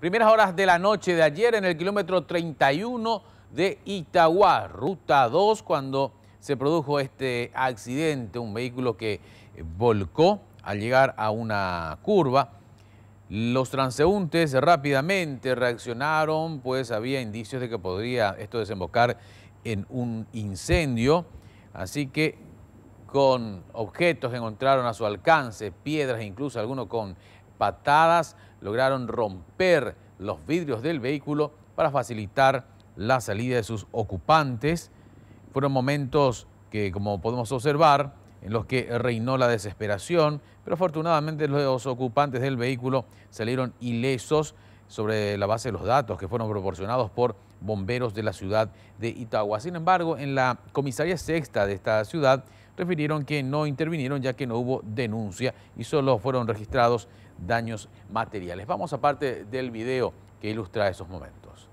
Primeras horas de la noche de ayer en el kilómetro 31 de Itagua, ruta 2, cuando se produjo este accidente, un vehículo que eh, volcó al llegar a una curva. Los transeúntes rápidamente reaccionaron, pues había indicios de que podría esto desembocar en un incendio, así que con objetos encontraron a su alcance, piedras, incluso algunos con patadas lograron romper los vidrios del vehículo para facilitar la salida de sus ocupantes. Fueron momentos que, como podemos observar, en los que reinó la desesperación, pero afortunadamente los ocupantes del vehículo salieron ilesos sobre la base de los datos que fueron proporcionados por bomberos de la ciudad de Itagua. Sin embargo, en la comisaría sexta de esta ciudad refirieron que no intervinieron ya que no hubo denuncia y solo fueron registrados daños materiales. Vamos a parte del video que ilustra esos momentos.